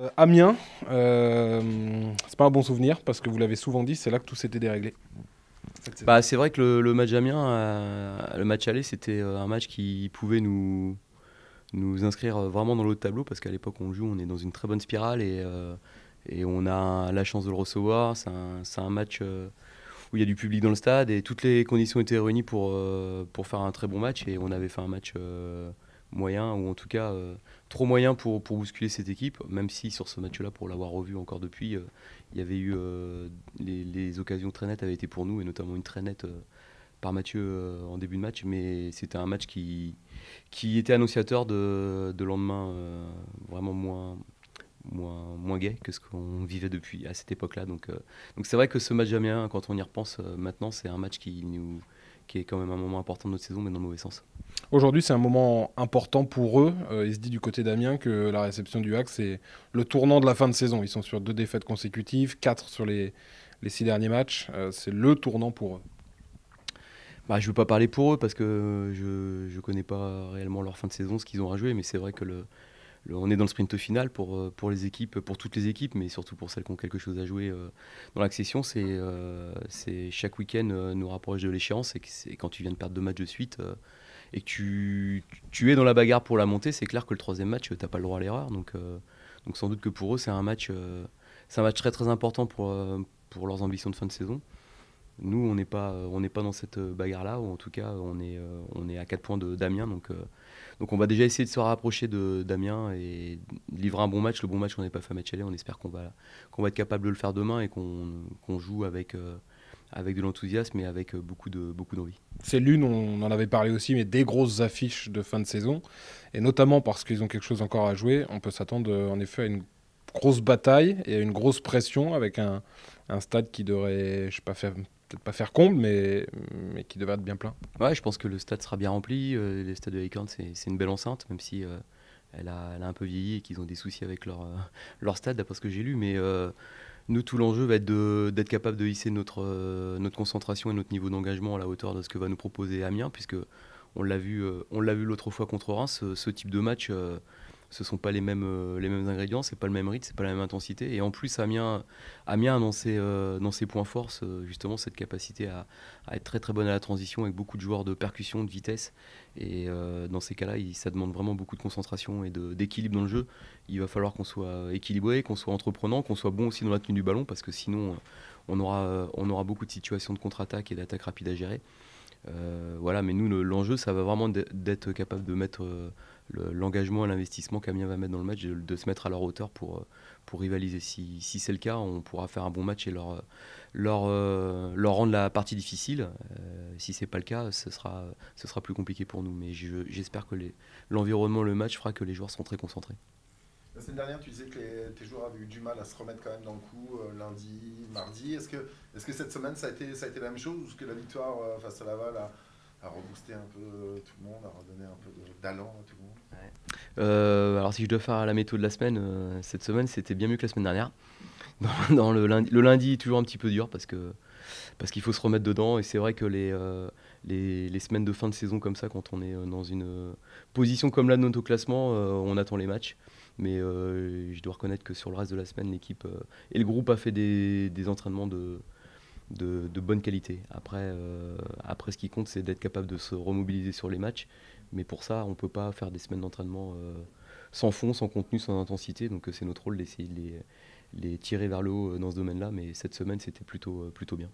Euh, Amiens, euh, c'est pas un bon souvenir parce que vous l'avez souvent dit, c'est là que tout s'était déréglé. Bah, c'est vrai que le, match Amiens, euh, le match aller, c'était un match qui pouvait nous, nous inscrire vraiment dans l'autre tableau parce qu'à l'époque on joue, on est dans une très bonne spirale et, on a la chance de le recevoir. C'est un, match où il y a du public dans le stade et toutes les conditions étaient réunies pour, pour faire un très bon match et on avait fait un match moyen, ou en tout cas euh, trop moyen pour, pour, bousculer cette équipe, même si sur ce match-là, pour l'avoir revu encore depuis, euh, il y avait eu euh, les, occasions très nettes avaient été pour nous, et notamment une très nette par Mathieu en début de match, mais c'était un match qui, qui était annonciateur de, lendemain vraiment moins, moins, moins gai que ce qu'on vivait depuis à cette époque-là. Donc donc c'est vrai que ce match bien quand on y repense maintenant, c'est un match qui, nous, qui est quand même un moment important de notre saison, mais dans le mauvais sens. Aujourd'hui, c'est un moment important pour eux. Euh, il se dit du côté d'Amiens que la réception du HAC, c'est le tournant de la fin de saison. Ils sont sur deux défaites consécutives, quatre sur les, six derniers matchs. Euh, c'est le tournant pour eux. Bah, je ne veux pas parler pour eux parce que je ne connais pas réellement leur fin de saison, ce qu'ils ont à jouer, mais c'est vrai que le, on est dans le sprint final pour, euh, pour les équipes, pour toutes les équipes, mais surtout pour celles qui ont quelque chose à jouer dans l'accession. C'est c'est chaque week-end nous rapproche de l'échéance et, et, quand tu viens de perdre deux matchs de suite, et que tu, es dans la bagarre pour la montée, c'est clair que le troisième match, tu n'as pas le droit à l'erreur. Donc, euh, donc sans doute que pour eux, c'est un match, euh, un match très très important pour, euh, pour leurs ambitions de fin de saison. Nous, on n'est pas, on pas dans cette bagarre-là, ou en tout cas, on est, on est à 4 points de Damien. Donc, donc on va déjà essayer de se rapprocher de Damien et livrer un bon match. Le bon match qu'on n'est pas fait match aller. on espère qu'on va, qu'on va être capable de le faire demain et qu'on joue avec, avec de l'enthousiasme et avec euh, beaucoup de beaucoup d'envie. C'est l'une, on en avait parlé aussi, mais des grosses affiches de fin de saison, et notamment parce qu'ils ont quelque chose encore à jouer, on peut s'attendre euh, en effet à une grosse bataille et à une grosse pression avec un, stade qui devrait, je sais pas faire peut-être pas faire comble, mais, qui devrait être bien plein. Ouais, je pense que le stade sera bien rempli. Euh, les stades de Licorne, c'est une belle enceinte, même si elle, a, un peu vieilli et qu'ils ont des soucis avec leur, leur stade, d'après ce que j'ai lu. Mais nous, tout l'enjeu va être d'être capable de hisser notre, euh, notre concentration et notre niveau d'engagement à la hauteur de ce que va nous proposer Amiens, puisque on l'a vu, euh, l'autre fois contre Reims, ce type de match euh, ce sont pas les mêmes, euh, les mêmes ingrédients, c'est pas le même rythme, c'est pas la même intensité. Et en plus, Amiens, dans, ses, euh, dans ses points forts, justement, cette capacité à, être très très bonne à la transition avec beaucoup de joueurs de percussion, de vitesse. Et euh, dans ces cas-là, ça demande vraiment beaucoup de concentration et d'équilibre dans le jeu. Il va falloir qu'on soit équilibré, qu'on soit entreprenant, qu'on soit bon aussi dans la tenue du ballon, parce que sinon, on aura, on aura beaucoup de situations de contre-attaque et d'attaque rapide à gérer. Euh, voilà, mais nous, l'enjeu, ça va vraiment d'être capable de mettre euh, l'engagement et l'investissement qu'Amiens va mettre dans le match, de, se mettre à leur hauteur pour, euh, pour rivaliser. Si, c'est le cas, on pourra faire un bon match et leur, leur, rendre la partie difficile. Si si n'est pas le cas, ce sera, ce sera plus compliqué pour nous. Mais j'espère que l'environnement, le match fera que les joueurs seront très concentrés. La semaine dernière, tu disais que tes joueurs avaient eu du mal à se remettre quand même dans le coup euh, lundi, mardi. Est-ce que, est -ce que cette semaine, ça a, été, ça a été la même chose ou est-ce que la victoire euh, face à Laval a, reboosté un peu euh, tout le monde, a redonné un peu d'allant à tout le monde Alors, si je dois faire la méthode de la semaine, cette semaine, c'était bien mieux que la semaine dernière. Dans, le, lundi, le lundi, toujours un petit peu dur parce que parce qu'il faut se remettre dedans. Et c'est vrai que euh, les, les, semaines de fin de saison comme ça, quand on est euh, dans une euh, position comme là de notre classement, on attend les matchs. Mais je dois reconnaître que sur le reste de la semaine, l'équipe et le groupe a fait des, entraînements de, de, bonne qualité. Après, après ce qui compte, c'est d'être capable de se remobiliser sur les matchs. Mais pour ça, on ne peut pas faire des semaines d'entraînement sans fond, sans contenu, sans intensité. Donc c'est notre rôle d'essayer de les les tirer vers le haut euh, dans ce domaine-là, mais cette semaine, c'était plutôt, euh, plutôt bien.